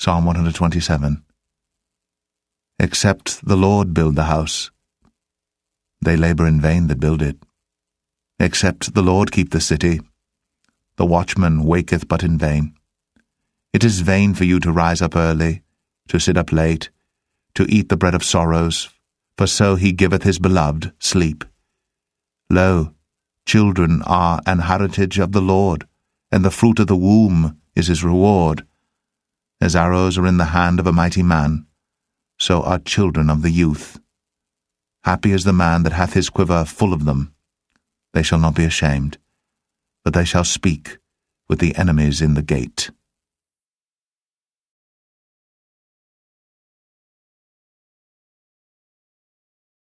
Psalm 127. Except the Lord build the house, they labor in vain that build it. Except the Lord keep the city, the watchman waketh but in vain. It is vain for you to rise up early, to sit up late, to eat the bread of sorrows, for so he giveth his beloved sleep. Lo, children are an heritage of the Lord, and the fruit of the womb is his reward. As arrows are in the hand of a mighty man, so are children of the youth. Happy is the man that hath his quiver full of them. They shall not be ashamed, but they shall speak with the enemies in the gate.